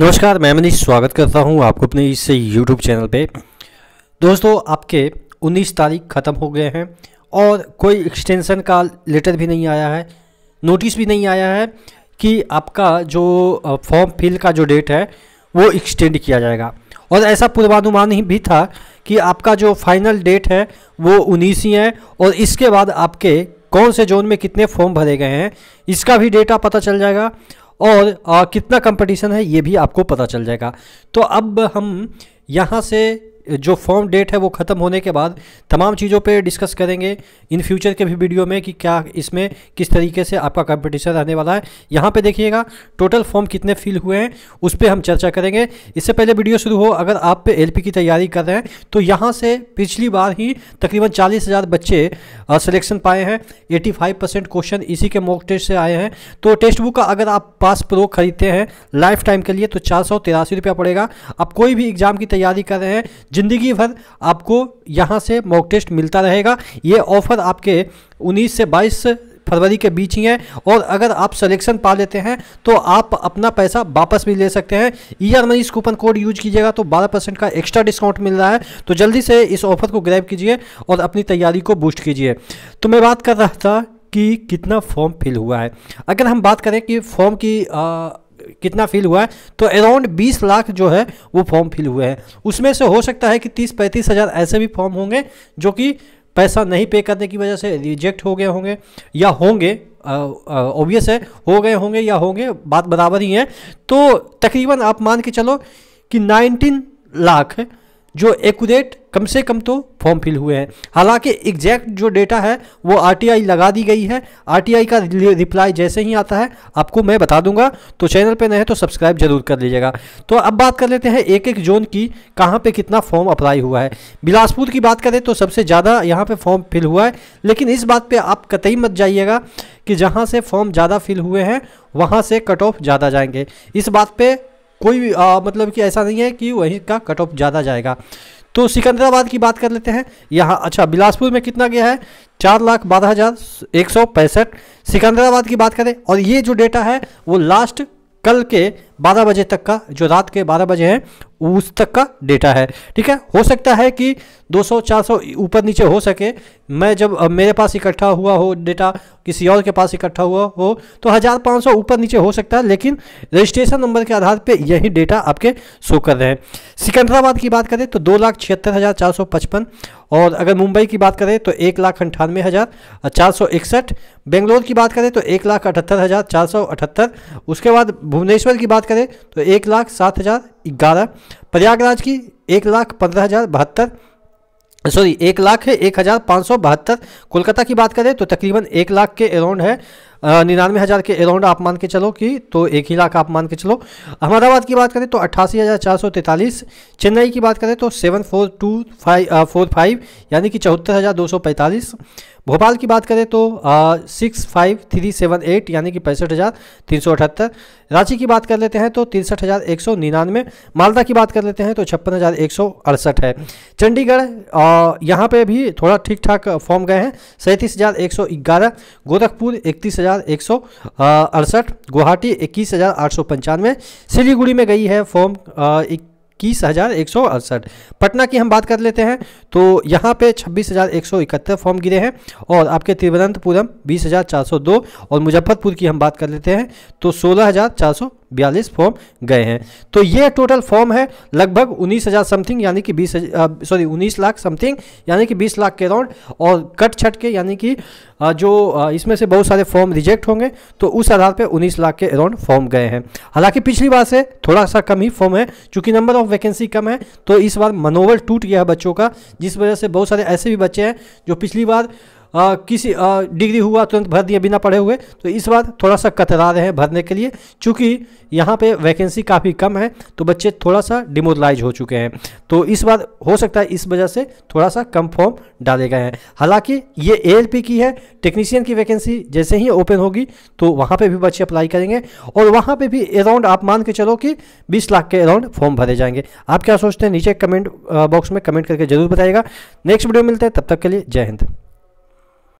नमस्कार मैं मनीष स्वागत करता हूं आपको अपने इस यूट्यूब चैनल पे दोस्तों आपके 19 तारीख ख़त्म हो गए हैं और कोई एक्सटेंशन का लेटर भी नहीं आया है नोटिस भी नहीं आया है कि आपका जो फॉर्म फिल का जो डेट है वो एक्सटेंड किया जाएगा और ऐसा पूर्वानुमान ही भी था कि आपका जो फाइनल डेट है वो उन्नीस ही है और इसके बाद आपके कौन से जोन में कितने फॉर्म भरे गए हैं इसका भी डेटा पता चल जाएगा और आ, कितना कंपटीशन है ये भी आपको पता चल जाएगा तो अब हम यहाँ से जो फॉर्म डेट है वो ख़त्म होने के बाद तमाम चीज़ों पे डिस्कस करेंगे इन फ्यूचर के भी वीडियो में कि क्या इसमें किस तरीके से आपका कंपटीशन रहने वाला है यहाँ पे देखिएगा टोटल फॉर्म कितने फिल हुए हैं उस पर हम चर्चा करेंगे इससे पहले वीडियो शुरू हो अगर आप एल की तैयारी कर रहे हैं तो यहाँ से पिछली बार ही तकरीबन चालीस बच्चे सलेक्शन पाए हैं एटी क्वेश्चन इसी के मॉक टेस्ट से आए हैं तो टेक्स्ट बुक का अगर आप पास प्रो खरीदते हैं लाइफ टाइम के लिए तो चार सौ पड़ेगा आप कोई भी एग्ज़ाम की तैयारी कर रहे हैं ज़िंदगी भर आपको यहाँ से मॉक टेस्ट मिलता रहेगा ये ऑफ़र आपके 19 से 22 फरवरी के बीच ही है और अगर आप सिलेक्शन पा लेते हैं तो आप अपना पैसा वापस भी ले सकते हैं ई आर मनी इस कूपन कोड यूज कीजिएगा तो 12 परसेंट का एक्स्ट्रा डिस्काउंट मिल रहा है तो जल्दी से इस ऑफर को ग्रैब कीजिए और अपनी तैयारी को बूस्ट कीजिए तो मैं बात कर रहा था कि कितना फॉर्म फिल हुआ है अगर हम बात करें कि फॉर्म की आ, कितना फिल हुआ है तो अराउंड बीस लाख जो है वो फॉर्म फिल हुए हैं उसमें से हो सकता है कि तीस पैंतीस हज़ार ऐसे भी फॉर्म होंगे जो कि पैसा नहीं पे करने की वजह से रिजेक्ट हो गए होंगे या होंगे ओबियस है हो गए होंगे या होंगे बात बराबर ही है तो तकरीबन आप मान के चलो कि नाइनटीन लाख जो एकट कम से कम तो फॉर्म फिल हुए हैं हालांकि एग्जैक्ट जो डेटा है वो आरटीआई लगा दी गई है आरटीआई का रिप्लाई जैसे ही आता है आपको मैं बता दूंगा तो चैनल पे नए तो सब्सक्राइब जरूर कर लीजिएगा तो अब बात कर लेते हैं एक एक जोन की कहाँ पे कितना फॉर्म अप्लाई हुआ है बिलासपुर की बात करें तो सबसे ज़्यादा यहाँ पर फॉर्म फिल हुआ है लेकिन इस बात पर आप कतई मत जाइएगा कि जहाँ से फॉर्म ज़्यादा फिल हुए हैं वहाँ से कट ऑफ ज़्यादा जाएंगे इस बात पर कोई भी आ, मतलब कि ऐसा नहीं है कि वहीं का कट ऑफ ज़्यादा जाएगा तो सिकंदराबाद की बात कर लेते हैं यहाँ अच्छा बिलासपुर में कितना गया है चार लाख बारह हज़ार एक सौ पैंसठ सिकंदराबाद की बात करें और ये जो डेटा है वो लास्ट कल के 12 बजे तक का जो रात के 12 बजे हैं उस तक का डेटा है ठीक है हो सकता है कि 200 400 ऊपर नीचे हो सके मैं जब मेरे पास इकट्ठा हुआ हो डेटा किसी और के पास इकट्ठा हुआ हो तो हज़ार पाँच सौ ऊपर नीचे हो सकता है लेकिन रजिस्ट्रेशन नंबर के आधार पर यही डेटा आपके शो कर रहे हैं सिकंदराबाद की बात करें तो दो लाख छिहत्तर हज़ार चार सौ पचपन और अगर मुंबई की बात करें तो एक लाख अंठानवे हज़ार चार सौ इकसठ बेंगलोर की बात करें तो एक लाख अठहत्तर हज़ार चार सौ अठहत्तर उसके बाद भुवनेश्वर की बात करें तो एक लाख सात हज़ार ग्यारह प्रयागराज की एक लाख पंद्रह हज़ार बहत्तर सॉरी एक लाख है एक हज़ार पाँच सौ बहत्तर कोलकाता की बात करें तो तकरीबन एक लाख के अराउंड है निन्यानवे हज़ार के अराउंड आप मान के चलो कि तो एक ही लाख आप मान के चलो अहमदाबाद की बात करें तो अट्ठासी हज़ार चार सौ तैंतालीस चेन्नई की बात करें तो seven four two five four five यानी कि चौहत्तर हज़ार दो सौ पैंतालीस भोपाल की बात करें तो six five three seven eight यानी कि पैंसठ हज़ार तीन सौ अठहत्तर रांची की बात कर लेते हैं तो तिरसठ हज़ार एक सौ निन्यानवे मालदा की बात कर लेते हैं तो छप्पन हज़ार एक सौ अड़सठ है चंडीगढ़ यहाँ पे भी थोड़ा ठीक ठाक फॉर्म गए हैं सैंतीस हज़ार एक सौ ग्यारह गोरखपुर इकतीस हज़ार एक सौ अड़सठ गुवाहाटी इक्कीस हज़ार आठ सौ पंचानवे सिलीगुड़ी में गई है फॉर्म इक्कीस हज़ार एक सौ अड़सठ पटना की हम बात कर लेते हैं तो यहाँ पे छब्बीस हज़ार एक सौ इकहत्तर फॉर्म गिरे हैं और आपके तिरुवनंतपुरम बीस हज़ार चार सौ दो और मुजफ्फरपुर की हम बात कर लेते हैं तो सोलह हज़ार चार सौ बयालीस फॉर्म गए हैं तो ये टोटल फॉर्म है लगभग उन्नीस हज़ार समथिंग यानी कि बीस सॉरी उन्नीस लाख समथिंग यानी कि बीस लाख के अराउंड और कट छट के यानी कि जो इसमें से बहुत सारे फॉर्म रिजेक्ट होंगे तो उस आधार पर उन्नीस लाख के अराउंड फॉर्म गए हैं हालांकि पिछली बार से थोड़ा सा कम ही फॉर्म है चूँकि नंबर ऑफ वैकेंसी कम है तो इस बार मनोबल टूट गया है बच्चों का जिस वजह से बहुत सारे ऐसे भी बच्चे हैं जो पिछली बार आ, किसी डिग्री हुआ तुरंत भर दिया बिना पढ़े हुए तो इस बार थोड़ा सा कतरा रहे हैं भरने के लिए चूँकि यहाँ पे वैकेंसी काफ़ी कम है तो बच्चे थोड़ा सा डिमोरलाइज हो चुके हैं तो इस बार हो सकता है इस वजह से थोड़ा सा कम फॉर्म डाले गए हैं हालांकि ये ए की है टेक्नीशियन की वैकेंसी जैसे ही ओपन होगी तो वहाँ पर भी बच्चे अप्लाई करेंगे और वहाँ पर भी अराउंड आप मान के चलो कि बीस लाख के अराउंड फॉर्म भरे जाएंगे आप क्या सोचते हैं नीचे कमेंट बॉक्स में कमेंट करके जरूर बताइएगा नेक्स्ट वीडियो मिलते हैं तब तक के लिए जय हिंद